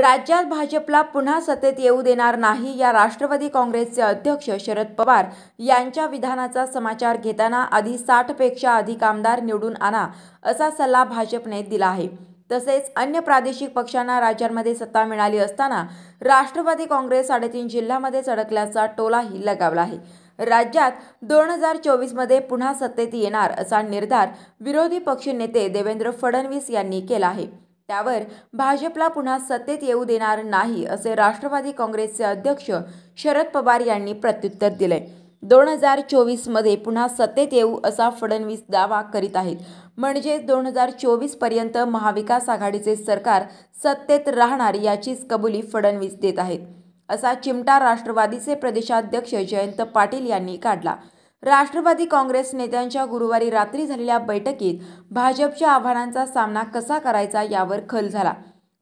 राज्यात भाजपला पुन्हा सत्तेत येऊ देणार नाही या राष्ट्रवादी काँग्रेसचे अध्यक्ष शरद पवार यांच्या विधानाचा समाचार घेताना आधी साठपेक्षा अधिक आमदार निवडून आणा असा सल्ला भाजपने दिला आहे तसेच अन्य प्रादेशिक पक्षांना राज्यांमध्ये सत्ता मिळाली असताना राष्ट्रवादी काँग्रेस साडेतीन जिल्ह्यामध्ये अडकल्याचा टोलाही लगावला आहे राज्यात दोन हजार चोवीसमध्ये पुन्हा सत्तेत येणार असा निर्धार विरोधी पक्षनेते देवेंद्र फडणवीस यांनी केला आहे त्यावर भाजपला पुन्हा सत्तेत येऊ देणार नाही असे राष्ट्रवादी काँग्रेसचे अध्यक्ष शरद पवार यांनी प्रत्युत्तर दिले दोन हजार चोवीसमध्ये पुन्हा सत्तेत येऊ असा फडणवीस दावा करीत आहेत म्हणजेच दोन हजार चोवीसपर्यंत महाविकास आघाडीचे सरकार सत्तेत राहणार याचीच कबुली फडणवीस देत आहेत असा चिमटा राष्ट्रवादीचे प्रदेशाध्यक्ष जयंत पाटील यांनी काढला राष्ट्रवादी काँग्रेस नेत्यांच्या गुरुवारी रात्री झालेल्या बैठकीत भाजपच्या आव्हानांचा सामना कसा करायचा यावर खल झाला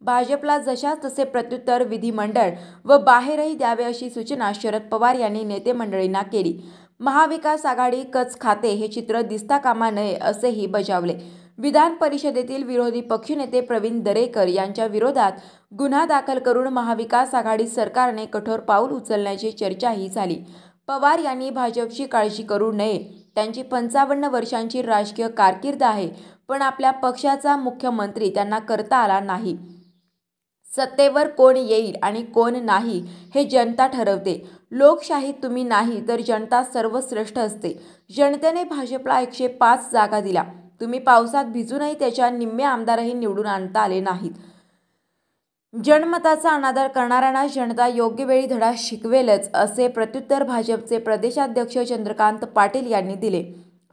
भाजपला जशा तसे प्रत्युत्तर विधिमंडळ व बाहेरही द्यावे अशी सूचना शरद पवार यांनी नेते मंडळींना केली महाविकास आघाडी कच खाते हे चित्र दिसता कामा नये असेही बजावले विधान परिषदेतील विरोधी पक्षनेते प्रवीण दरेकर यांच्या विरोधात गुन्हा दाखल करून महाविकास आघाडी सरकारने कठोर पाऊल उचलण्याची चर्चाही झाली पवार यांनी भाजपची काळजी करू नये त्यांची पंचावन्न वर्षांची राजकीय कारकीर्द आहे पण आपल्या पक्षाचा मुख्यमंत्री त्यांना करता आला नाही सत्तेवर कोण येईल आणि कोण नाही हे जनता ठरवते लोकशाही तुम्ही नाही तर जनता सर्वश्रेष्ठ असते जनतेने भाजपला एकशे पाच जागा दिला तुम्ही पावसात भिजूनही त्याच्या निम्मे आमदारही निवडून आणता आले नाहीत जनमताचा अनादर करणाऱ्यांना जनता योग्य वेळी धडा शिकवेलच असे प्रत्युत्तर भाजपचे प्रदेशाध्यक्ष चंद्रकांत पाटील यांनी दिले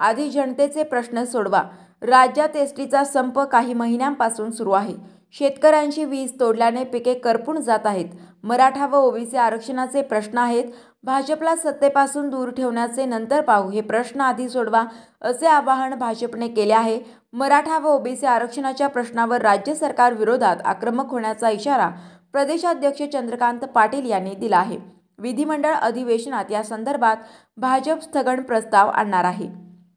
आधी जनतेचे प्रश्न सोडवा राज्यात एसटीचा संप काही महिन्यांपासून सुरू आहे शेतकऱ्यांची वीज तोडल्याने पिके करपून जात आहेत मराठा व ओबीसी आरक्षणाचे प्रश्न आहेत भाजपला सत्तेपासून दूर ठेवण्याचे नंतर पाहू हे प्रश्न आधी सोडवा असे आवाहन भाजपने केले आहे मराठा व ओबीसी आरक्षणाच्या प्रश्नावर राज्य सरकार विरोधात आक्रमक होण्याचा इशारा प्रदेशाध्यक्ष चंद्रकांत पाटील यांनी दिला आहे विधिमंडळ अधिवेशनात या संदर्भात भाजप स्थगन प्रस्ताव आणणार आहे